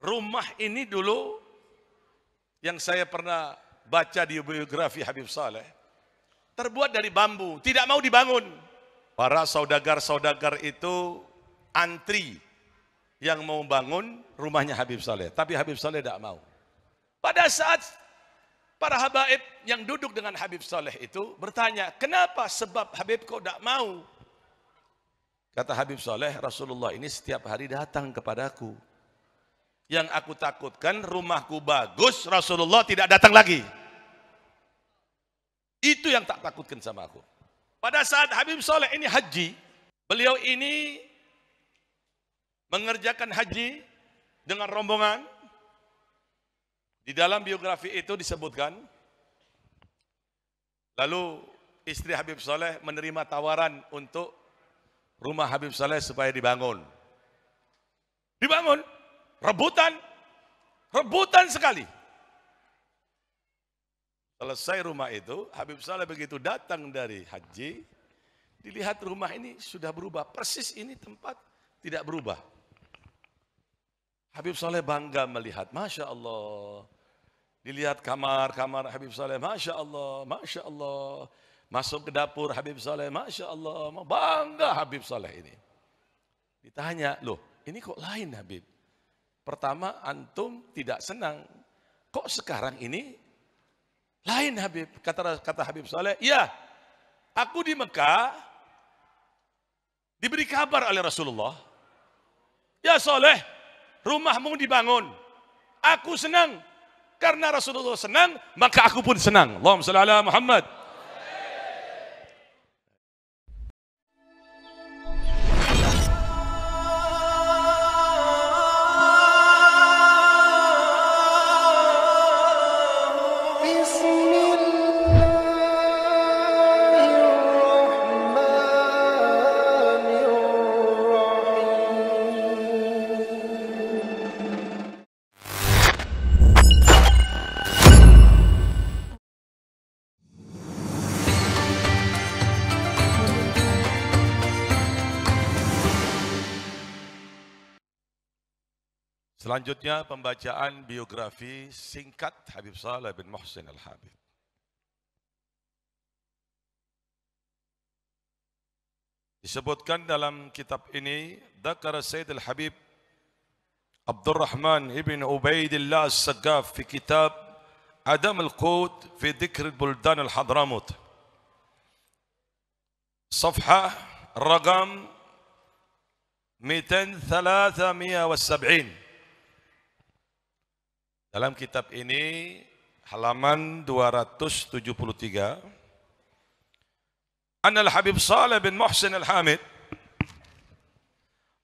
Rumah ini dulu yang saya pernah baca di biografi Habib Saleh terbuat dari bambu, tidak mau dibangun. Para saudagar-saudagar itu antri yang mau bangun rumahnya Habib Saleh, tapi Habib Saleh tidak mau. Pada saat para habaib yang duduk dengan Habib Saleh itu bertanya, kenapa sebab Habib kau tidak mau? Kata Habib Saleh, Rasulullah ini setiap hari datang kepadaku Yang aku takutkan rumahku bagus, Rasulullah tidak datang lagi. Itu yang tak takutkan sama aku. Pada saat Habib Soleh ini haji, beliau ini mengerjakan haji dengan rombongan. Di dalam biografi itu disebutkan. Lalu istri Habib Soleh menerima tawaran untuk rumah Habib Soleh supaya dibangun. Dibangun rebutan, rebutan sekali. Selesai rumah itu, Habib Saleh begitu datang dari haji, dilihat rumah ini sudah berubah, persis ini tempat tidak berubah. Habib Saleh bangga melihat, Masya Allah, dilihat kamar-kamar Habib Saleh, Masya Allah, Masya Allah, masuk ke dapur Habib Saleh, Masya Allah, bangga Habib Saleh ini. Ditanya, loh ini kok lain Habib? Pertama, antum tidak senang. Kok sekarang ini lain Habib? Kata kata Habib Saleh, ya, aku di Mekah diberi kabar oleh Rasulullah. Ya Saleh, rumahmu dibangun. Aku senang. Karena Rasulullah senang, maka aku pun senang. Allahumma salli ala Muhammad. Selanjutnya pembacaan biografi singkat Habib Saleh bin Muhsin Al-Habib. Disebutkan dalam kitab ini Dakar Sayyid Al-Habib Abdurrahman ibn Ubaidillah Al-Saggaf di kitab Adam Al-Qud fi Dikr Buldan Al-Hadramut صفحة رقم 273 Dalam kitab ini halaman 273 An Al-Habib Saleh bin Muhsin Al-Hamid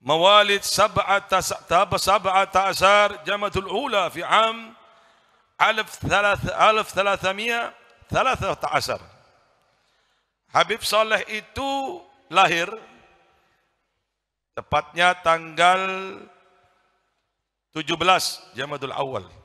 Mawalid sab'ata sab'ata sab'ata asar jamatul ula fi am alf thalath alf thalathamiya thalathata asar Habib Saleh itu lahir tepatnya tanggal 17 Jamadul Awal 1300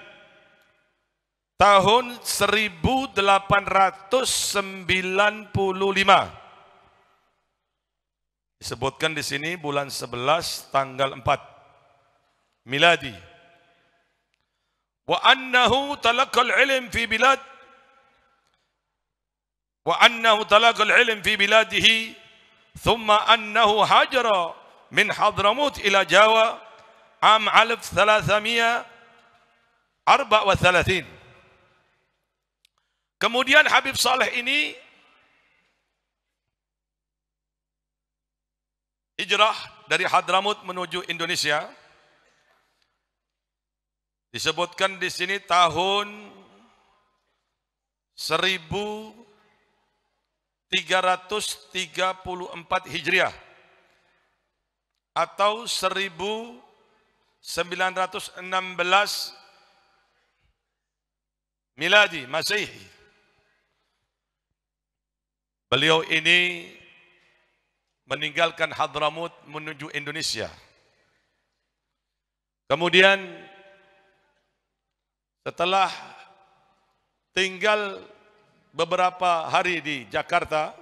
tahun 1895 disebutkan di sini bulan 11 tanggal 4 miladi wa annahu talaqal ilm fi bilad wa annahu talaqal ilm fi biladihi thumma annahu hajara min hadramut ila jawa am 1334 Kemudian Habib Saleh ini hijrah dari Hadramut menuju Indonesia. Disebutkan di sini tahun 1334 Hijriah atau 1916 Miladi Masehi. Beliau ini meninggalkan Hadramut menuju Indonesia. Kemudian setelah tinggal beberapa hari di Jakarta,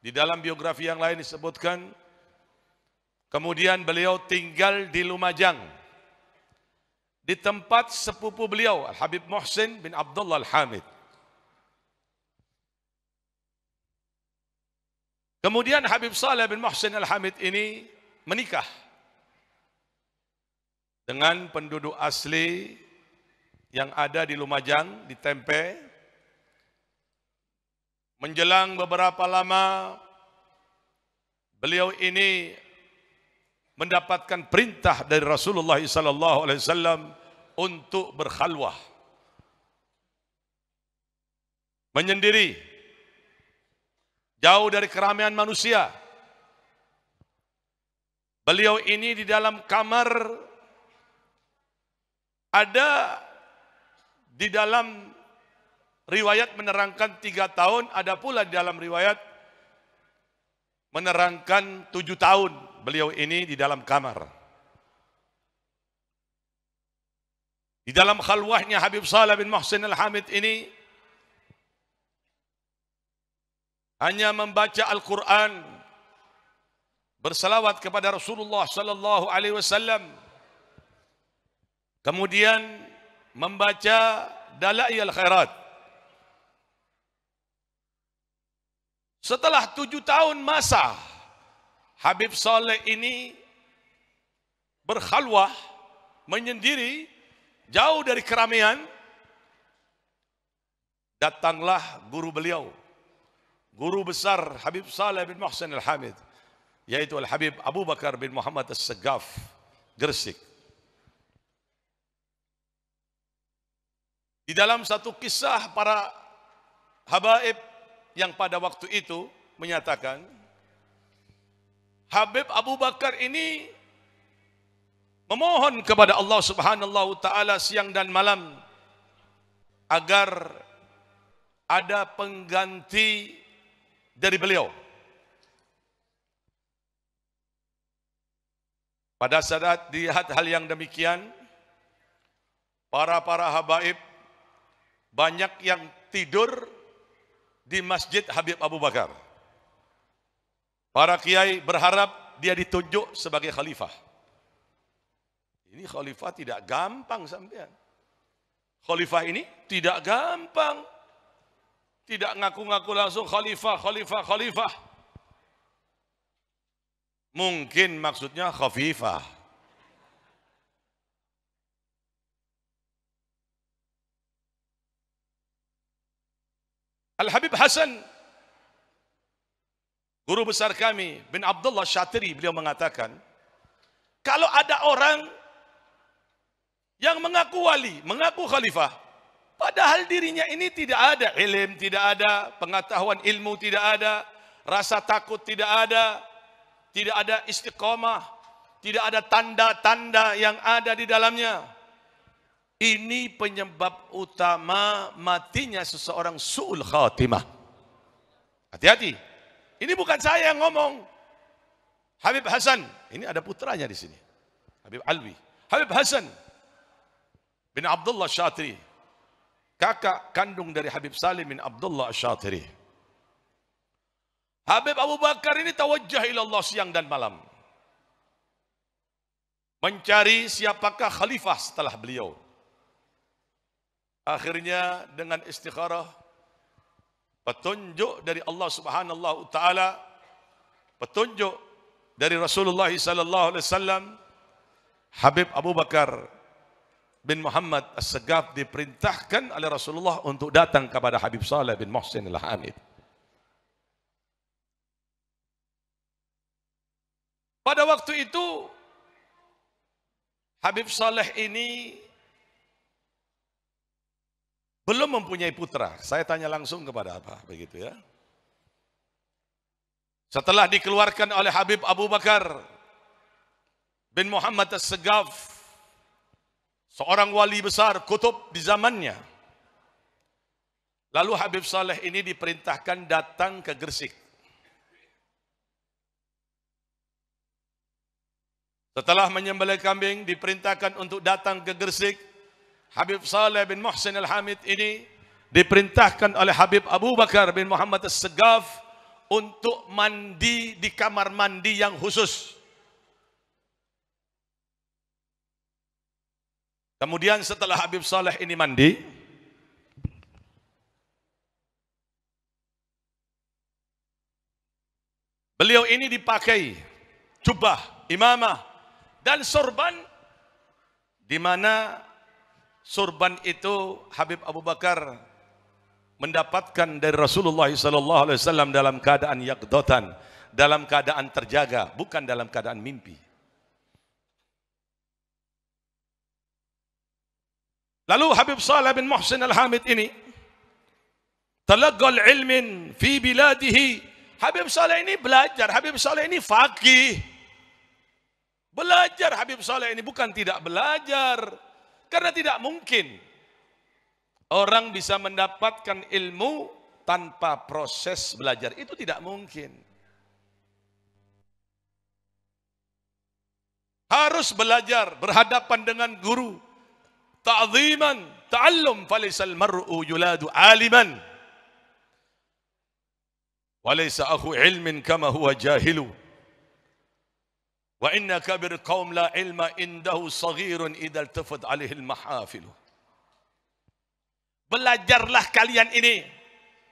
di dalam biografi yang lain disebutkan, kemudian beliau tinggal di Lumajang, di tempat sepupu beliau, Habib Mohsin bin Abdullah Al-Hamid. Kemudian Habib Saleh bin Mohsin Al-Hamid ini menikah dengan penduduk asli yang ada di Lumajang, di Tempe. Menjelang beberapa lama, beliau ini mendapatkan perintah dari Rasulullah SAW untuk berkhalwah. Menyendiri, jauh dari keramaian manusia. Beliau ini di dalam kamar ada di dalam riwayat menerangkan tiga tahun, ada pula di dalam riwayat menerangkan tujuh tahun beliau ini di dalam kamar. Di dalam khalwahnya Habib Salah bin Muhsin Al-Hamid ini, hanya membaca Al-Quran berselawat kepada Rasulullah sallallahu alaihi wasallam kemudian membaca dalai al khairat setelah tujuh tahun masa Habib Saleh ini berkhalwah menyendiri jauh dari keramaian datanglah guru beliau guru besar Habib Saleh bin Mohsen Al-Hamid yaitu Al-Habib Abu Bakar bin Muhammad Al Segaf, Gresik di dalam satu kisah para habaib yang pada waktu itu menyatakan Habib Abu Bakar ini memohon kepada Allah Subhanahu wa taala siang dan malam agar ada pengganti dari beliau. Pada saat dilihat hal yang demikian, para-para habaib banyak yang tidur di masjid Habib Abu Bakar. Para kiai berharap dia ditunjuk sebagai khalifah. Ini khalifah tidak gampang sampean. Khalifah ini tidak gampang tidak ngaku-ngaku langsung khalifah, khalifah, khalifah. Mungkin maksudnya khafifah. Al-Habib Hasan, guru besar kami, bin Abdullah Syatri, beliau mengatakan, kalau ada orang yang mengaku wali, mengaku khalifah, Padahal dirinya ini tidak ada ilim, tidak ada pengetahuan ilmu, tidak ada rasa takut, tidak ada tidak ada istiqomah, tidak ada tanda-tanda yang ada di dalamnya. Ini penyebab utama matinya seseorang su'ul khatimah. Hati-hati. Ini bukan saya yang ngomong. Habib Hasan, ini ada putranya di sini. Habib Alwi. Habib Hasan bin Abdullah Syatri kakak kandung dari Habib Salim bin Abdullah Syatiri. Habib Abu Bakar ini tawajjah ila Allah siang dan malam. Mencari siapakah khalifah setelah beliau. Akhirnya dengan istikharah petunjuk dari Allah Subhanahu wa taala petunjuk dari Rasulullah sallallahu alaihi wasallam Habib Abu Bakar bin Muhammad As-Segaf diperintahkan oleh Rasulullah untuk datang kepada Habib Saleh bin Mohsin Al-Hamid. Pada waktu itu, Habib Saleh ini belum mempunyai putra. Saya tanya langsung kepada apa begitu ya. Setelah dikeluarkan oleh Habib Abu Bakar bin Muhammad As-Segaf, Seorang wali besar kutub di zamannya. Lalu Habib Saleh ini diperintahkan datang ke Gresik. Setelah menyembelih kambing, diperintahkan untuk datang ke Gresik. Habib Saleh bin Muhsin Al-Hamid ini diperintahkan oleh Habib Abu Bakar bin Muhammad As-Segaf untuk mandi di kamar mandi yang khusus. Kemudian setelah Habib Saleh ini mandi, beliau ini dipakai jubah imamah dan sorban di mana sorban itu Habib Abu Bakar mendapatkan dari Rasulullah SAW dalam keadaan yakdotan, dalam keadaan terjaga, bukan dalam keadaan mimpi. Lalu Habib Saleh bin Muhsin Al-Hamid ini telaggal ilmin fi biladihi. Habib Saleh ini belajar, Habib Saleh ini faqih. Belajar Habib Saleh ini bukan tidak belajar. Karena tidak mungkin orang bisa mendapatkan ilmu tanpa proses belajar. Itu tidak mungkin. Harus belajar berhadapan dengan guru, ta'ziman ta'allum falaysal mar'u yuladu aliman walaysa akhu ilmin kama huwa jahilu wa inna kabir qaum la ilma indahu saghirun idza tafad alaihi al mahafil belajarlah kalian ini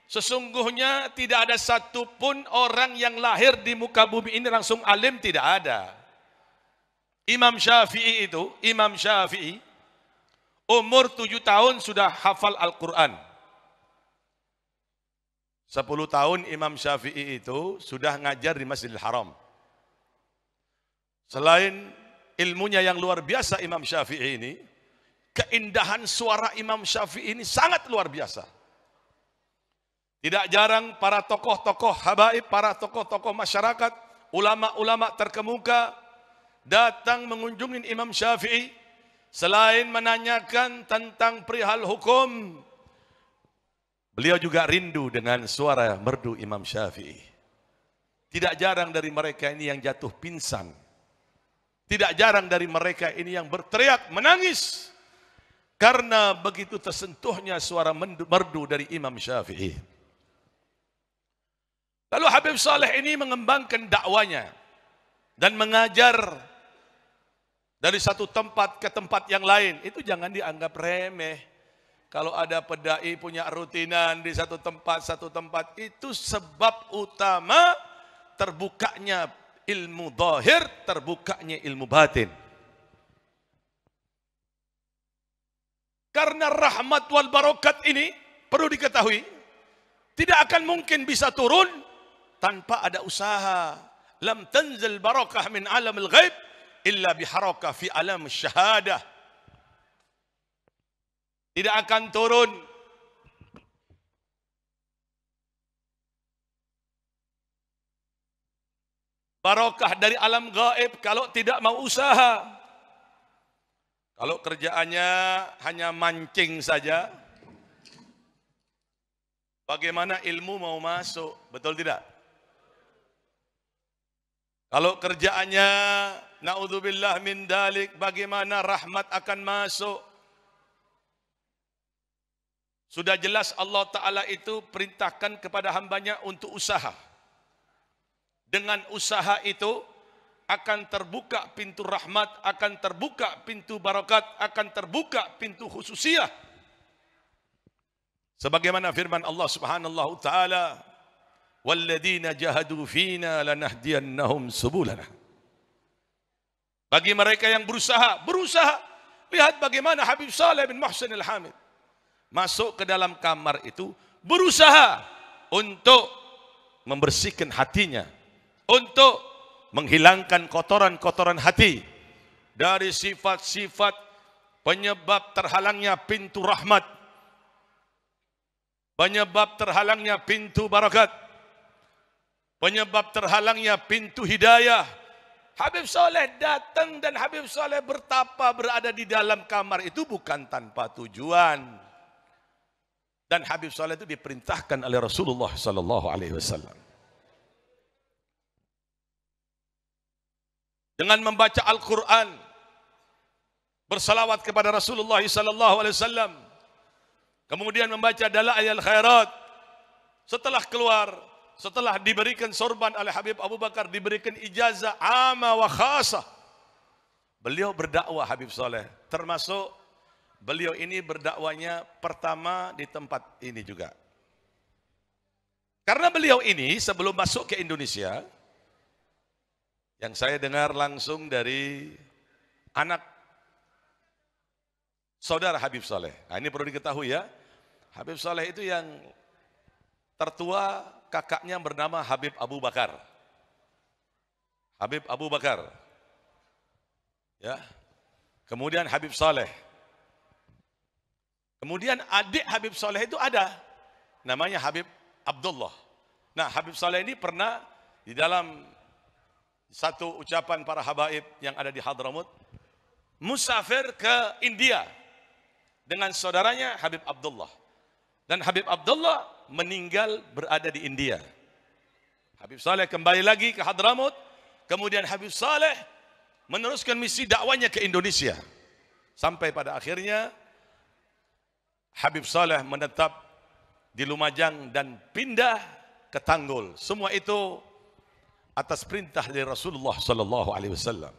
sesungguhnya tidak ada satu pun orang yang lahir di muka bumi ini langsung alim tidak ada Imam Syafi'i itu, Imam Syafi'i umur tujuh tahun sudah hafal Al-Quran. Sepuluh tahun Imam Syafi'i itu sudah ngajar di Masjidil Haram. Selain ilmunya yang luar biasa Imam Syafi'i ini, keindahan suara Imam Syafi'i ini sangat luar biasa. Tidak jarang para tokoh-tokoh habaib, para tokoh-tokoh masyarakat, ulama-ulama terkemuka datang mengunjungi Imam Syafi'i Selain menanyakan tentang perihal hukum, beliau juga rindu dengan suara merdu Imam Syafi'i. Tidak jarang dari mereka ini yang jatuh pingsan. Tidak jarang dari mereka ini yang berteriak, menangis. Karena begitu tersentuhnya suara merdu dari Imam Syafi'i. Lalu Habib Saleh ini mengembangkan dakwanya dan mengajar dari satu tempat ke tempat yang lain itu jangan dianggap remeh kalau ada pedai punya rutinan di satu tempat satu tempat itu sebab utama terbukanya ilmu zahir terbukanya ilmu batin karena rahmat wal barokat ini perlu diketahui tidak akan mungkin bisa turun tanpa ada usaha lam tanzil barokah min alamil ghaib illa biharaka fi alam syahadah. Tidak akan turun barokah dari alam gaib kalau tidak mau usaha. Kalau kerjaannya hanya mancing saja, bagaimana ilmu mau masuk? Betul tidak? Kalau kerjaannya naudzubillah min dalik bagaimana rahmat akan masuk? Sudah jelas Allah Ta'ala itu perintahkan kepada hambanya untuk usaha. Dengan usaha itu akan terbuka pintu rahmat, akan terbuka pintu barakat, akan terbuka pintu khususiah. Sebagaimana firman Allah Subhanahu Wa Ta'ala walladina jahadu fina lanahdiyannahum subulana. Bagi mereka yang berusaha, berusaha. Lihat bagaimana Habib Saleh bin Muhsin Al-Hamid masuk ke dalam kamar itu berusaha untuk membersihkan hatinya, untuk menghilangkan kotoran-kotoran hati dari sifat-sifat penyebab terhalangnya pintu rahmat, penyebab terhalangnya pintu barakat penyebab terhalangnya pintu hidayah. Habib Soleh datang dan Habib Soleh bertapa berada di dalam kamar itu bukan tanpa tujuan. Dan Habib Soleh itu diperintahkan oleh Rasulullah Sallallahu Alaihi Wasallam. Dengan membaca Al-Quran, bersalawat kepada Rasulullah Sallallahu Alaihi Wasallam, kemudian membaca dalam ayat khairat, setelah keluar, setelah diberikan sorban oleh Habib Abu Bakar diberikan ijazah amah wa khasa. beliau berdakwah Habib Soleh termasuk beliau ini berdakwanya pertama di tempat ini juga karena beliau ini sebelum masuk ke Indonesia yang saya dengar langsung dari anak saudara Habib Soleh nah, ini perlu diketahui ya Habib Soleh itu yang tertua kakaknya bernama Habib Abu Bakar. Habib Abu Bakar. Ya. Kemudian Habib Saleh. Kemudian adik Habib Saleh itu ada. Namanya Habib Abdullah. Nah, Habib Saleh ini pernah di dalam satu ucapan para habaib yang ada di Hadramut musafir ke India dengan saudaranya Habib Abdullah. Dan Habib Abdullah meninggal berada di India. Habib Saleh kembali lagi ke Hadramut. Kemudian Habib Saleh meneruskan misi dakwanya ke Indonesia. Sampai pada akhirnya Habib Saleh menetap di Lumajang dan pindah ke Tanggul. Semua itu atas perintah dari Rasulullah sallallahu alaihi wasallam.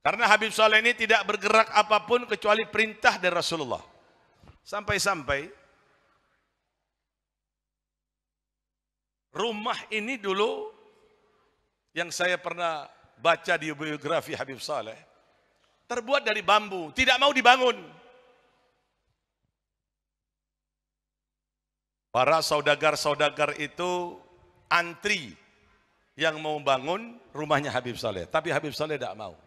Karena Habib Saleh ini tidak bergerak apapun kecuali perintah dari Rasulullah. Sampai-sampai Rumah ini dulu yang saya pernah baca di biografi Habib Saleh terbuat dari bambu, tidak mau dibangun. Para saudagar-saudagar itu antri yang mau bangun rumahnya Habib Saleh, tapi Habib Saleh tidak mau.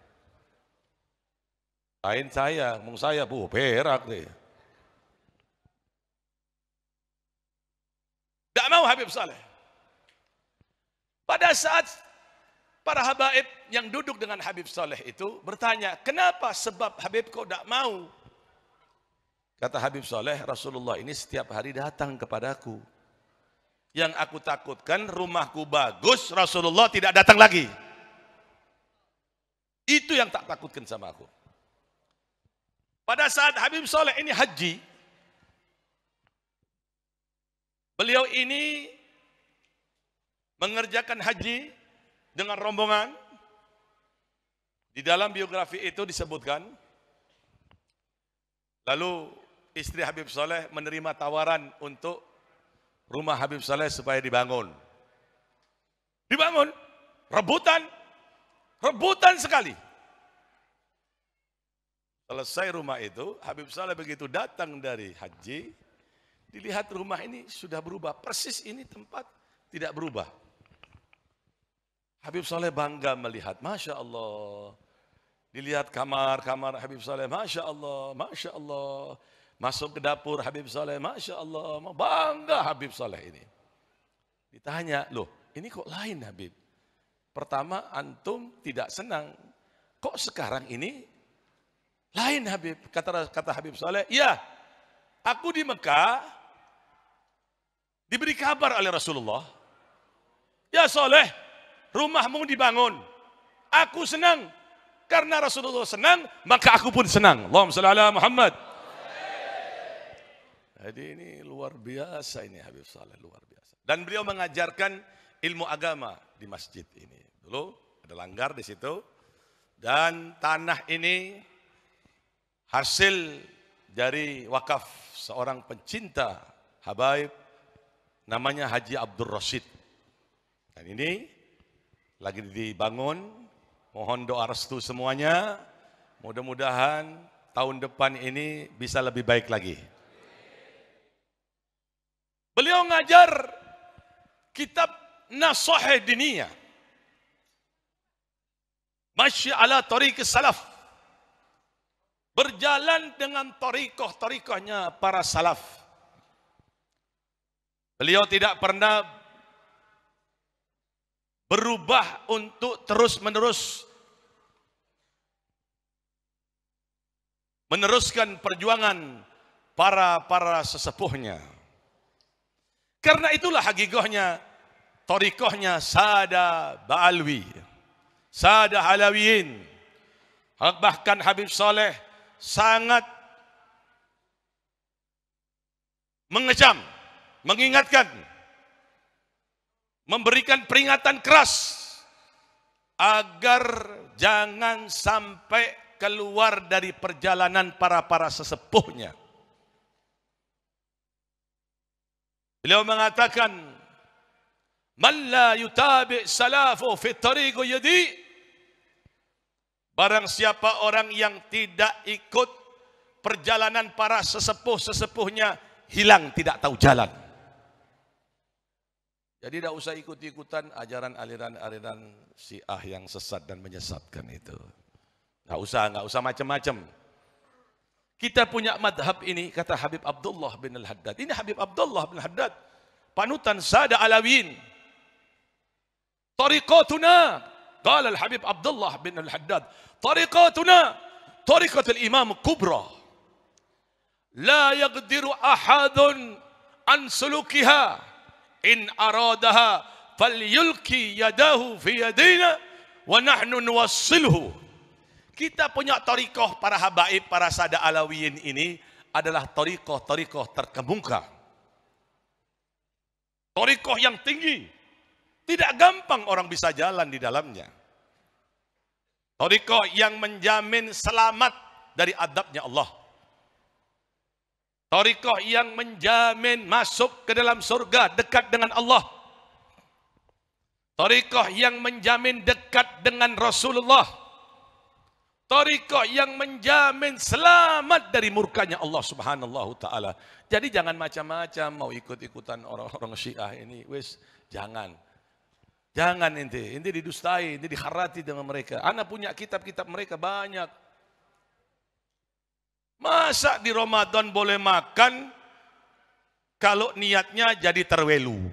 Lain saya, mung saya bu, berak deh. Tidak mau Habib Saleh. Pada saat para habaib yang duduk dengan Habib Saleh itu bertanya, kenapa sebab Habib kau tak mau? Kata Habib Saleh, Rasulullah ini setiap hari datang kepadaku. Yang aku takutkan rumahku bagus, Rasulullah tidak datang lagi. Itu yang tak takutkan sama aku. Pada saat Habib Saleh ini haji, beliau ini mengerjakan haji dengan rombongan. Di dalam biografi itu disebutkan. Lalu istri Habib Soleh menerima tawaran untuk rumah Habib Soleh supaya dibangun. Dibangun. Rebutan. Rebutan sekali. Selesai rumah itu, Habib Saleh begitu datang dari haji, dilihat rumah ini sudah berubah. Persis ini tempat tidak berubah. Habib Saleh bangga melihat, Masya Allah. Dilihat kamar-kamar Habib Saleh, Masya Allah, Masya Allah. Masuk ke dapur Habib Saleh, Masya Allah. Bangga Habib Saleh ini. Ditanya, loh ini kok lain Habib? Pertama, Antum tidak senang. Kok sekarang ini lain Habib? Kata, kata Habib Saleh, iya. aku di Mekah, diberi kabar oleh Rasulullah. Ya Saleh, rumahmu dibangun. Aku senang. Karena Rasulullah senang, maka aku pun senang. Allahumma salli ala Muhammad. Jadi ini luar biasa ini Habib Saleh luar biasa. Dan beliau mengajarkan ilmu agama di masjid ini. Dulu ada langgar di situ dan tanah ini hasil dari wakaf seorang pencinta Habib, namanya Haji Abdul Rashid. Dan ini lagi dibangun. Mohon doa restu semuanya. Mudah-mudahan tahun depan ini bisa lebih baik lagi. Beliau mengajar kitab Nasuhi Diniyah. Masya ala tariqah salaf. Berjalan dengan tariqah-tariqahnya para salaf. Beliau tidak pernah berubah untuk terus-menerus meneruskan perjuangan para para sesepuhnya. Karena itulah hakikohnya, torikohnya sada ba'alwi, sada halawiin. Bahkan Habib Soleh sangat mengecam, mengingatkan memberikan peringatan keras agar jangan sampai keluar dari perjalanan para-para sesepuhnya. Beliau mengatakan, "Man la yutabi salafu fi tariq yadi" Barang siapa orang yang tidak ikut perjalanan para sesepuh-sesepuhnya hilang tidak tahu jalan. Jadi tidak usah ikut-ikutan ajaran aliran-aliran siah yang sesat dan menyesatkan itu. Tidak usah, tidak usah macam-macam. Kita punya madhab ini, kata Habib Abdullah bin Al-Haddad. Ini Habib Abdullah bin Al-Haddad. Panutan Sada Alawin. Tariqatuna. Kala Habib Abdullah bin Al-Haddad. Tariqatuna. Tariqat Imam Kubra. La yagdiru ahadun an in aradaha fal yulki yadahu fi yadina wa nahnu nuwassilhu kita punya tarikah para habaib para sada alawiyin ini adalah tarikah-tarikah terkemuka tarikah yang tinggi tidak gampang orang bisa jalan di dalamnya tarikah yang menjamin selamat dari adabnya Allah Tariqah yang menjamin masuk ke dalam surga dekat dengan Allah. Tariqah yang menjamin dekat dengan Rasulullah. Tariqah yang menjamin selamat dari murkanya Allah Subhanahu taala. Jadi jangan macam-macam mau ikut-ikutan orang-orang Syiah ini. Wis, jangan. Jangan ente, ente didustai, ente diharati dengan mereka. Anak punya kitab-kitab mereka banyak. Masa di Ramadan boleh makan kalau niatnya jadi terwelu.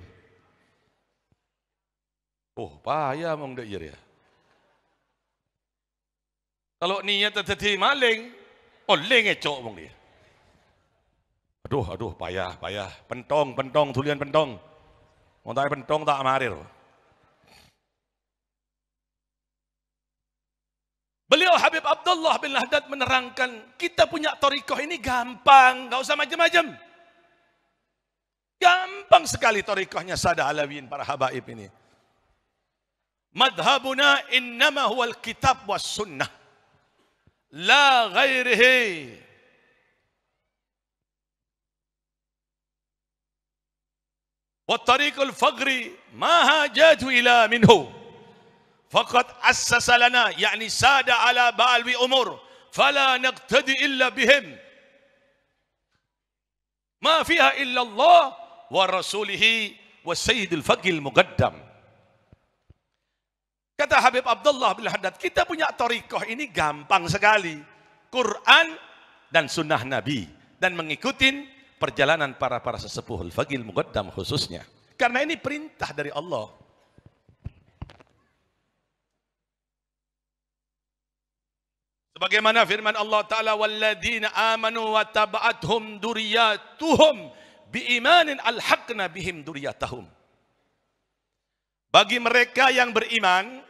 Oh, payah mong dek ya. Kalau niat tadi maling, oleng oh, ecok mong dia. Aduh, aduh, payah, payah. Pentong, pentong, tulian pentong. Mau tak pentong tak amarir. Beliau Habib Abdullah bin Haddad menerangkan, kita punya torikoh ini gampang, gak usah macam-macam. Gampang sekali torikohnya Sada alawin para habaib ini. Madhabuna innama huwal kitab was sunnah. La ghairihi. Wa tariqul fagri ma hajatu ila minhu. Fakat assasa lana yani sada ala balwi umur fala naqtadi illa bihim ma fiha illa Allah wa rasulihi wa sayyidil Fagil muqaddam kata Habib Abdullah bin Haddad kita punya tarikhah ini gampang sekali Quran dan sunnah Nabi dan mengikuti perjalanan para para sesepuh al-fagil muqaddam khususnya karena ini perintah dari Allah Sebagaimana firman Allah Ta'ala walladzina amanu wa taba'athum duriyatuhum biimanin alhaqna bihim Duriyatuhum". Bagi mereka yang beriman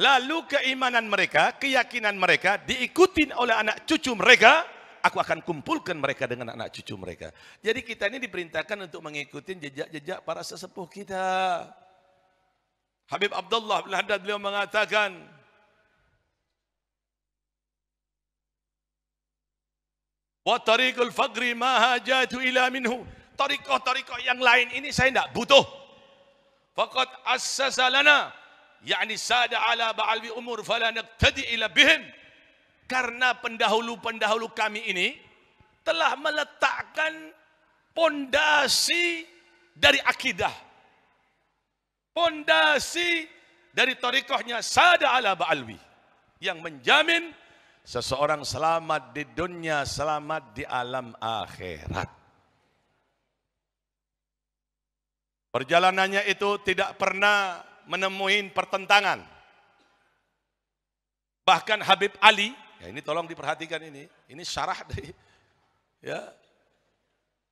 lalu keimanan mereka, keyakinan mereka diikuti oleh anak cucu mereka, aku akan kumpulkan mereka dengan anak cucu mereka. Jadi kita ini diperintahkan untuk mengikuti jejak-jejak para sesepuh kita. Habib Abdullah bin Haddad beliau mengatakan, wa tariqul fagri ma hajatu ila minhu tariqah-tariqah yang lain ini saya tidak butuh faqad assasa lana yakni sada ala ba'al umur fala naqtadi ila bihim karena pendahulu-pendahulu kami ini telah meletakkan pondasi dari akidah pondasi dari tarikahnya sada ala ba'alwi yang menjamin Seseorang selamat di dunia, selamat di alam akhirat. Perjalanannya itu tidak pernah menemui pertentangan. Bahkan Habib Ali, ya ini tolong diperhatikan ini, ini syarah dari ya,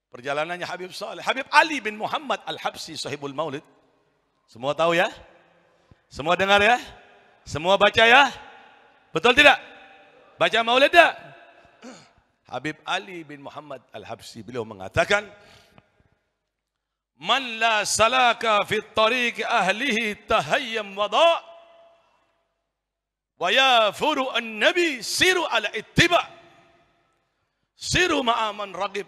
perjalanannya Habib Saleh. Habib Ali bin Muhammad Al-Habsi sahibul maulid. Semua tahu ya? Semua dengar ya? Semua baca ya? Betul tidak? Baca maulid tak? Habib Ali bin Muhammad Al-Habsi beliau mengatakan Man la salaka fi tariq ahlihi tahayyam wada' wa ya furu an-nabi siru ala ittiba' siru ma'a man ragib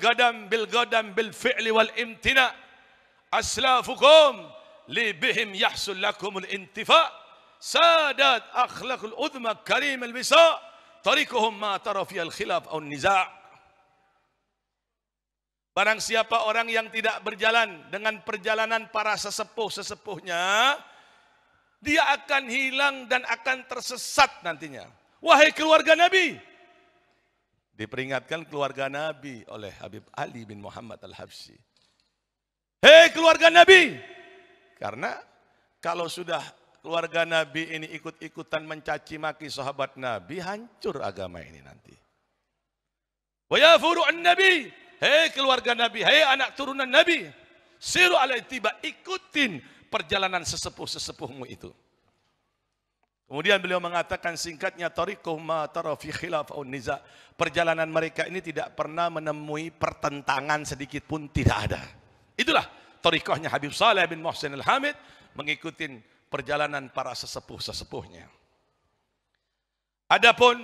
gadam bil gadam bil fi'li wal imtina aslafukum li bihim yahsul lakum al intifa' Sadat سادت اخلاق الاذمى كريم البساء طريقهم ما ترى في الخلاف او النزاع Barang siapa orang yang tidak berjalan dengan perjalanan para sesepuh-sesepuhnya, dia akan hilang dan akan tersesat nantinya. Wahai keluarga Nabi, diperingatkan keluarga Nabi oleh Habib Ali bin Muhammad al habsi Hei keluarga Nabi, karena kalau sudah keluarga Nabi ini ikut-ikutan mencaci maki sahabat Nabi, hancur agama ini nanti. Wa ya furu'an Nabi, hei keluarga Nabi, hei anak turunan Nabi, siru alai tiba ikutin perjalanan sesepuh-sesepuhmu itu. Kemudian beliau mengatakan singkatnya tariquhum ma tara fi khilafun niza. Perjalanan mereka ini tidak pernah menemui pertentangan sedikit pun tidak ada. Itulah tariquhnya Habib Saleh bin Muhsin Al-Hamid mengikutin perjalanan para sesepuh-sesepuhnya. Adapun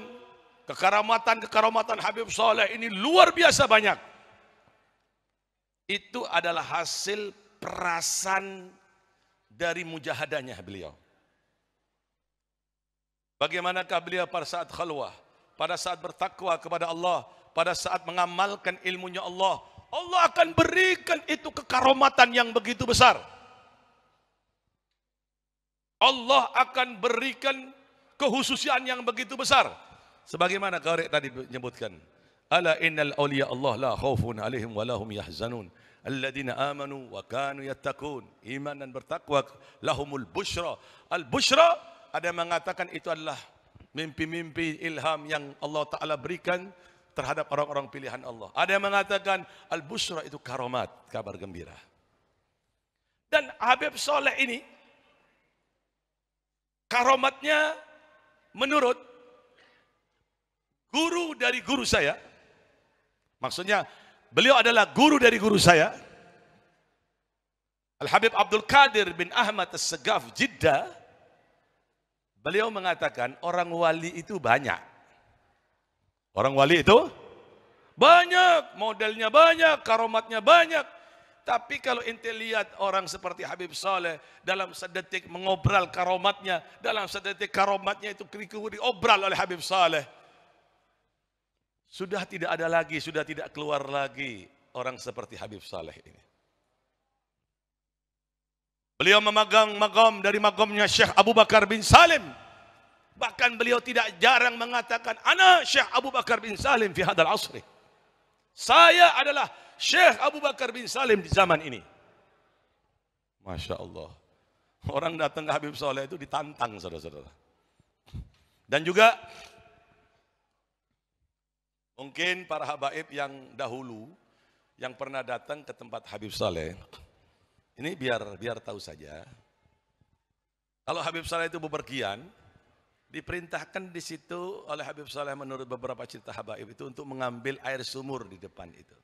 kekaramatan-kekaramatan Habib Saleh ini luar biasa banyak. Itu adalah hasil perasan dari mujahadahnya beliau. Bagaimanakah beliau pada saat khalwah, pada saat bertakwa kepada Allah, pada saat mengamalkan ilmunya Allah, Allah akan berikan itu kekaromatan yang begitu besar. Allah akan berikan kehususan yang begitu besar. Sebagaimana Qari tadi menyebutkan. Ala innal awliya Allah la khawfun alihim walahum yahzanun. Alladina amanu wa kanu yattaqun. Iman dan bertakwa lahumul bushra. Al bushra ada yang mengatakan itu adalah mimpi-mimpi ilham yang Allah Ta'ala berikan terhadap orang-orang pilihan Allah. Ada yang mengatakan al bushra itu karomat, kabar gembira. Dan Habib Soleh ini karomatnya menurut guru dari guru saya. Maksudnya beliau adalah guru dari guru saya. Al-Habib Abdul Qadir bin Ahmad As-Segaf Jeddah. Beliau mengatakan orang wali itu banyak. Orang wali itu banyak, modelnya banyak, karomatnya banyak. Tapi kalau ente lihat orang seperti Habib Saleh dalam sedetik mengobral karomatnya, dalam sedetik karomatnya itu kerikuh diobral oleh Habib Saleh. Sudah tidak ada lagi, sudah tidak keluar lagi orang seperti Habib Saleh ini. Beliau memegang magom dari magomnya Syekh Abu Bakar bin Salim. Bahkan beliau tidak jarang mengatakan, Ana Syekh Abu Bakar bin Salim fi hadal asri. Saya adalah Syekh Abu Bakar bin Salim di zaman ini. Masya Allah. Orang datang ke Habib Soleh itu ditantang, saudara-saudara. Dan juga, mungkin para habaib yang dahulu, yang pernah datang ke tempat Habib Soleh, ini biar biar tahu saja. Kalau Habib Soleh itu berpergian. Diperintahkan di situ oleh Habib Saleh menurut beberapa cerita habaib itu untuk mengambil air sumur di depan itu.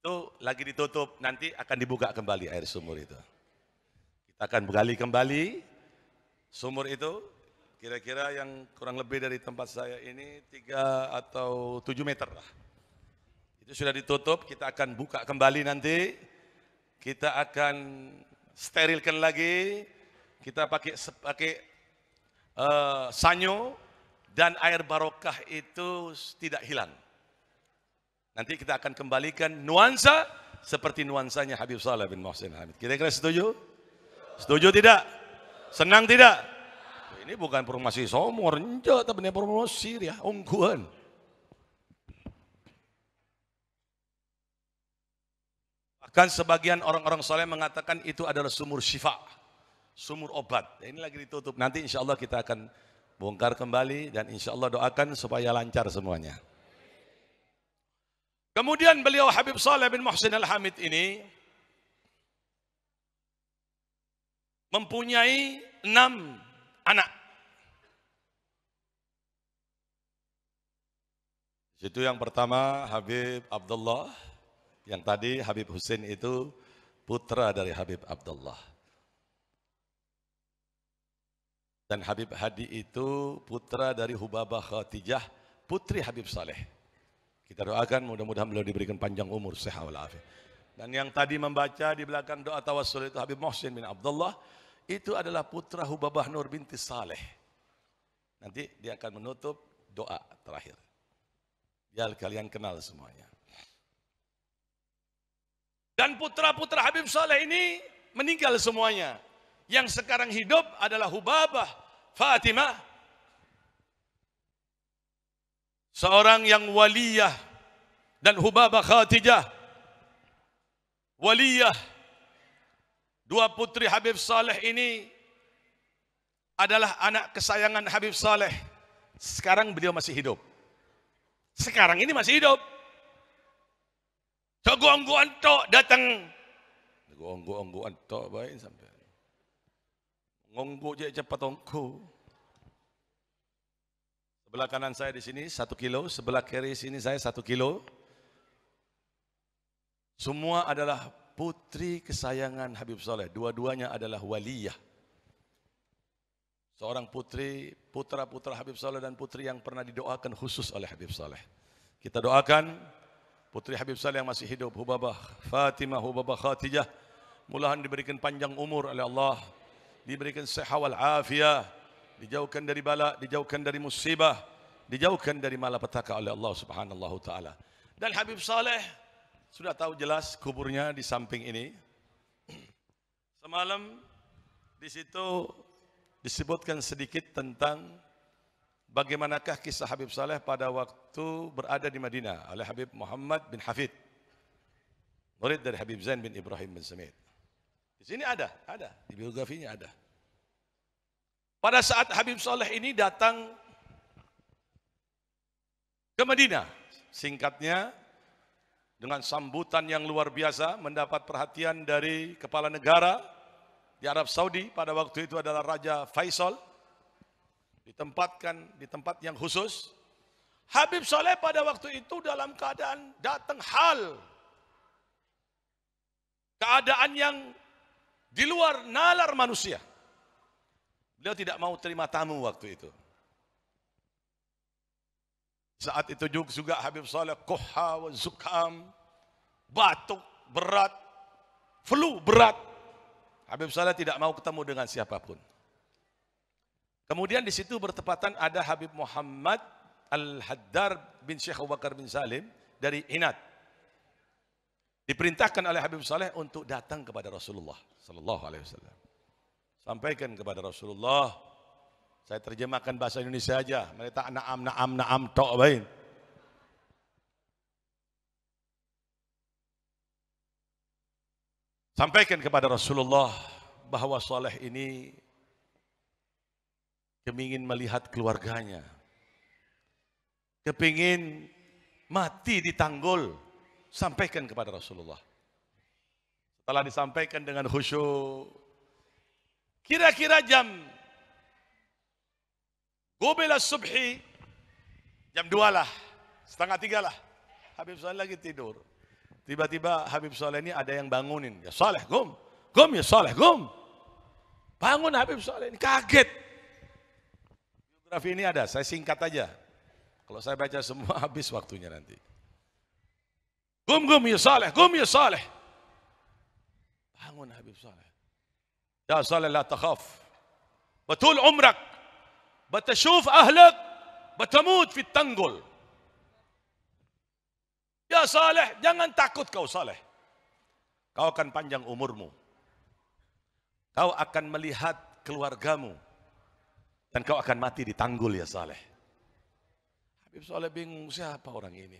Itu lagi ditutup, nanti akan dibuka kembali air sumur itu. Kita akan begali kembali sumur itu kira-kira yang kurang lebih dari tempat saya ini 3 atau 7 meter lah. Itu sudah ditutup, kita akan buka kembali nanti. Kita akan sterilkan lagi. Kita pakai pakai Eh, sanyo dan air barokah itu tidak hilang. Nanti kita akan kembalikan nuansa seperti nuansanya Habib Saleh bin Mohsin Hamid. Kira-kira setuju? Setuju tidak? Senang tidak? Ini bukan promosi somor, enggak, tapi ini promosi ya, ungguan. Bahkan sebagian orang-orang soleh mengatakan itu adalah sumur syifa sumur obat. Ini lagi ditutup. Nanti insya Allah kita akan bongkar kembali dan insya Allah doakan supaya lancar semuanya. Kemudian beliau Habib Saleh bin Muhsin Al-Hamid ini mempunyai enam anak. Itu yang pertama Habib Abdullah. Yang tadi Habib Husin itu putra dari Habib Abdullah. Dan Habib Hadi itu putra dari Hubabah Khatijah, putri Habib Saleh. Kita doakan mudah-mudahan beliau diberikan panjang umur, sehat walafiat. Dan yang tadi membaca di belakang doa tawassul itu Habib Mohsin bin Abdullah, itu adalah putra Hubabah Nur binti Saleh. Nanti dia akan menutup doa terakhir. Ya, kalian kenal semuanya. Dan putra-putra Habib Saleh ini meninggal semuanya yang sekarang hidup adalah Hubabah Fatimah. Seorang yang waliyah dan Hubabah Khatijah. Waliyah dua putri Habib Saleh ini adalah anak kesayangan Habib Saleh. Sekarang beliau masih hidup. Sekarang ini masih hidup. Tak guang-guang tak datang. Guang-guang tak baik sampai ngongguk je cepat tongku. Sebelah kanan saya di sini satu kilo, sebelah kiri sini saya satu kilo. Semua adalah putri kesayangan Habib Soleh. Dua-duanya adalah waliyah. Seorang putri, putra-putra Habib Soleh dan putri yang pernah didoakan khusus oleh Habib Soleh. Kita doakan putri Habib Soleh yang masih hidup, Hubabah, Fatimah, Hubabah, Khatijah. Mulahan diberikan panjang umur oleh Allah diberikan sehat wal afiah, dijauhkan dari bala, dijauhkan dari musibah, dijauhkan dari malapetaka oleh Allah Subhanahu wa taala. Dan Habib Saleh sudah tahu jelas kuburnya di samping ini. Semalam di situ disebutkan sedikit tentang bagaimanakah kisah Habib Saleh pada waktu berada di Madinah oleh Habib Muhammad bin Hafid murid dari Habib Zain bin Ibrahim bin Samit. Di sini ada, ada. Di biografinya ada. Pada saat Habib Soleh ini datang ke Madinah, singkatnya dengan sambutan yang luar biasa mendapat perhatian dari kepala negara di Arab Saudi pada waktu itu adalah Raja Faisal ditempatkan di tempat yang khusus Habib Soleh pada waktu itu dalam keadaan datang hal keadaan yang di luar nalar manusia. Beliau tidak mau terima tamu waktu itu. Saat itu juga, juga Habib Saleh koha wa zukam batuk berat flu berat Habib Saleh tidak mau ketemu dengan siapapun. Kemudian di situ bertepatan ada Habib Muhammad Al-Haddar bin Syekh Abu Bakar bin Salim dari Inat diperintahkan oleh Habib Saleh untuk datang kepada Rasulullah sallallahu alaihi wasallam. Sampaikan kepada Rasulullah saya terjemahkan bahasa Indonesia saja. Mereka na'am, na'am, na'am, tok bain. Sampaikan kepada Rasulullah bahawa Saleh ini kepingin melihat keluarganya. Kepingin mati di tanggul. sampaikan kepada Rasulullah. Setelah disampaikan dengan khusyuk, kira-kira jam gobela subhi, jam dua lah, setengah tiga lah. Habib Saleh lagi tidur. Tiba-tiba Habib Saleh ini ada yang bangunin. Ya Saleh, gum. Gum ya Saleh, gum. Bangun Habib Saleh ini kaget. Biografi ini ada, saya singkat aja. Kalau saya baca semua habis waktunya nanti. Gum gum ya Saleh, gum ya Saleh. Bangun Habib Saleh. Ya Saleh la takhaf. Betul umrak. Batashuf ahlak. Batamud fit tanggul. Ya Saleh, jangan takut kau Saleh. Kau akan panjang umurmu. Kau akan melihat keluargamu. Dan kau akan mati di tanggul ya Saleh. Habib Saleh bingung siapa orang ini.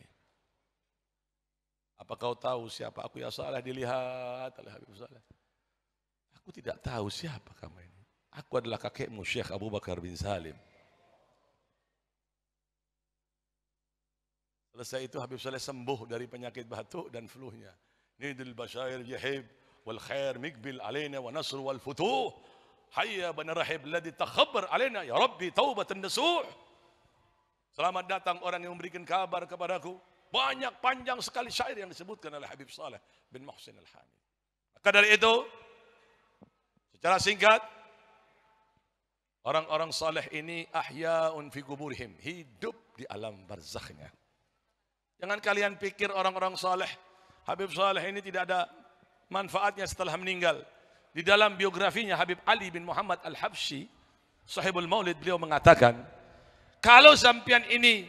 Apa kau tahu siapa aku ya Saleh dilihat oleh Habib Saleh. Aku tidak tahu siapa kamu ini. Aku adalah kakekmu Syekh Abu Bakar bin Salim. Selesai itu Habib Saleh sembuh dari penyakit batuk dan flu-nya. Nidil basyair yahib wal khair mikbil alaina wa nasr wal futuh. Hayya bana rahib ladhi takhabar alaina ya Rabbi taubatan nasuh. Selamat datang orang yang memberikan kabar kepadaku. Banyak panjang sekali syair yang disebutkan oleh Habib Saleh bin Muhsin Al-Hamid. Maka dari itu, secara singkat, orang-orang saleh ini ahya'un fi kuburihim. Hidup di alam barzakhnya. Jangan kalian pikir orang-orang saleh, Habib Saleh ini tidak ada manfaatnya setelah meninggal. Di dalam biografinya Habib Ali bin Muhammad Al-Habsyi, sahibul maulid beliau mengatakan, kalau sampian ini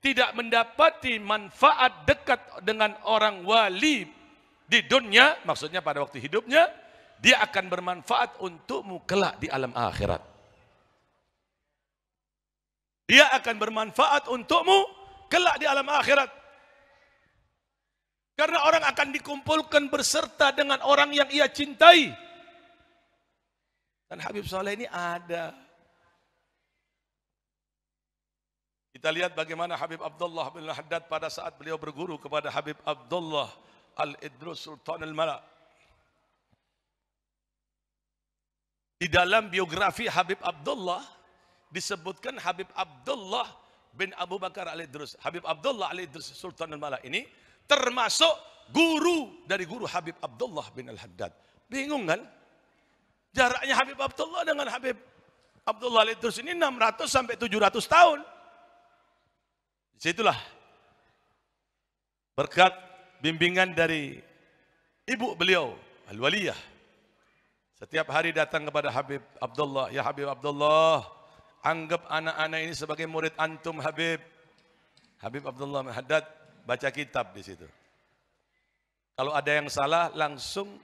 tidak mendapati manfaat dekat dengan orang wali di dunia, maksudnya pada waktu hidupnya, dia akan bermanfaat untukmu kelak di alam akhirat. Dia akan bermanfaat untukmu kelak di alam akhirat. Karena orang akan dikumpulkan berserta dengan orang yang ia cintai. Dan Habib Soleh ini ada. Kita lihat bagaimana Habib Abdullah bin Haddad pada saat beliau berguru kepada Habib Abdullah Al-Idrus Sultan Al-Mala. Di dalam biografi Habib Abdullah disebutkan Habib Abdullah bin Abu Bakar Al-Idrus. Habib Abdullah Al-Idrus Sultan Al-Mala ini termasuk guru dari guru Habib Abdullah bin Al-Haddad. Bingung kan? Jaraknya Habib Abdullah dengan Habib Abdullah Al-Idrus ini 600 sampai 700 tahun. Itulah berkat bimbingan dari ibu beliau, Al-Waliyah. Setiap hari datang kepada Habib Abdullah. Ya Habib Abdullah, anggap anak-anak ini sebagai murid antum Habib. Habib Abdullah Mahadad baca kitab di situ. Kalau ada yang salah, langsung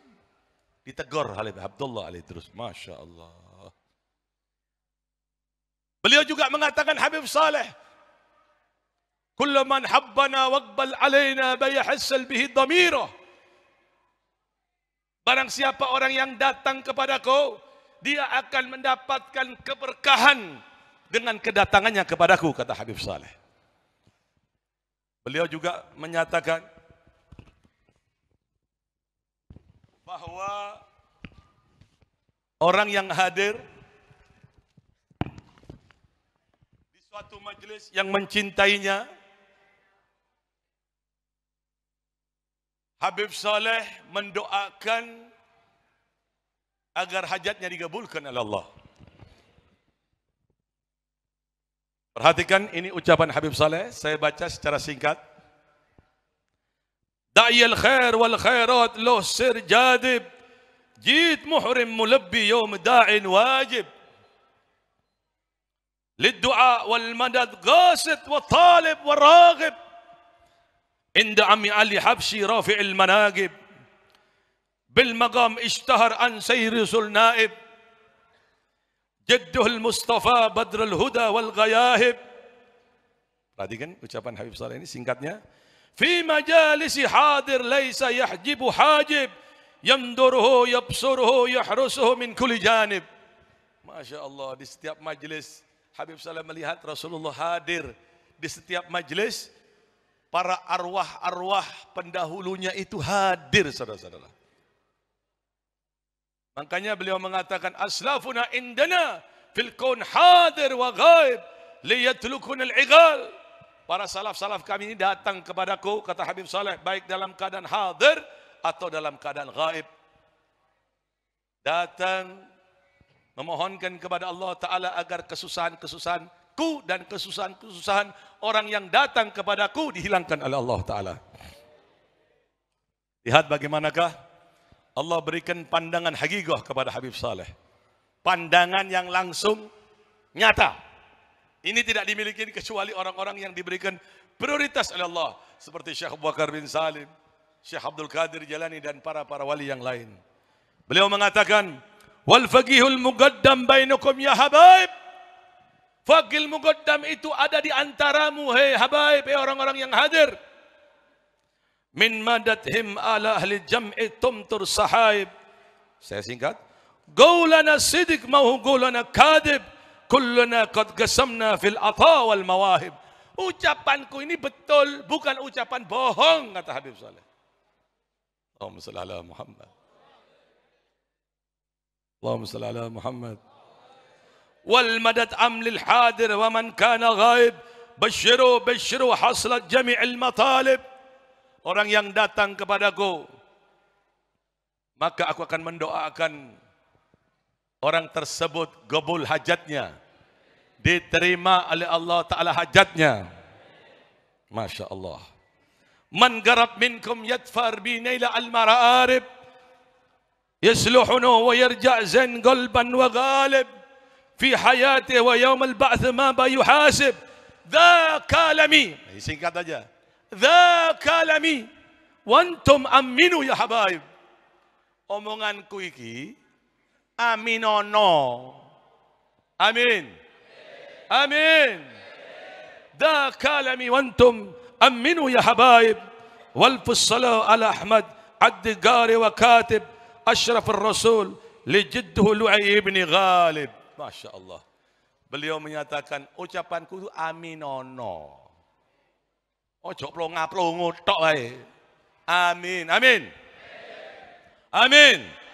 ditegur Habib Abdullah Ali terus. Masya Allah. Beliau juga mengatakan Habib Saleh. كل من حبنا وقبل علينا بيحسل به الضمير Barang siapa orang yang datang kepadaku, dia akan mendapatkan keberkahan dengan kedatangannya kepadaku, kata Habib Saleh. Beliau juga menyatakan bahawa orang yang hadir di suatu majlis yang mencintainya, Habib Saleh mendoakan agar hajatnya digabulkan oleh Allah. Perhatikan ini ucapan Habib Saleh, saya baca secara singkat. Da'i al-khair wal-khairat lo sir jadib. Jid muhrim mulabbi yawm da'in wajib. Lid du'a wal-madad gasit wa talib wa ragib. عند عم علي حبشي رافع المناقب بالمقام اشتهر عن سيرس النائب جده المصطفى بدر الهدى والغياهب perhatikan ucapan Habib Saleh ini singkatnya في مجالس حاضر ليس يحجب حاجب ينظره يبصره يحرسه من كل جانب Masya Allah di setiap majlis Habib Saleh melihat Rasulullah hadir di setiap majlis para arwah-arwah pendahulunya itu hadir saudara-saudara. Makanya beliau mengatakan aslafuna indana fil kaun hadir wa ghaib liyatlukun al-igal. Para salaf-salaf kami ini datang kepadaku kata Habib Saleh baik dalam keadaan hadir atau dalam keadaan ghaib. Datang memohonkan kepada Allah Ta'ala agar kesusahan-kesusahan ku dan kesusahan-kesusahan orang yang datang kepadaku dihilangkan oleh Allah Ta'ala. Lihat bagaimanakah Allah berikan pandangan hakikah kepada Habib Saleh. Pandangan yang langsung nyata. Ini tidak dimiliki kecuali orang-orang yang diberikan prioritas oleh Allah. Seperti Syekh Abu Bakar bin Salim, Syekh Abdul Qadir Jalani dan para-para wali yang lain. Beliau mengatakan, Wal fagihul muqaddam bainukum ya habaib. Fakil Mugaddam itu ada di antaramu, hei habaib, hei orang-orang yang hadir. Min madat him ala ahli jam'i tumtur sahaib. Saya singkat. Gaulana sidik mahu gaulana kadib. Kulluna qad gasamna fil atha wal mawahib. Ucapanku ini betul, bukan ucapan bohong, kata Habib Saleh. Allahumma salli ala Muhammad. Allahumma salli ala Muhammad. Wal-madat amli al-hadir, wa man kana كان غائب بشروا بشروا jami al-matalib. orang yang datang kepadaku maka aku akan mendoakan orang tersebut gebul hajatnya diterima oleh Allah taala hajatnya Masya Allah man garab minkum yadfar bi nayla al mararib yasluhunu wa yarja zan qalban wa ghalib في حياته ويوم البعث ما بيحاسب ذاك لمي singkat aja ذاك لمي وانتم امنوا يا حبايب omonganku iki aminono امين amin ذاك لمي وانتم امنوا يا حبايب والف الصلاه على احمد عبد قاري وكاتب اشرف الرسول لجده لعي بن غالب Masya Allah. Beliau menyatakan ucapanku itu aminono. Oh, cok plong ngaplong ngotok amin. Amin. amin.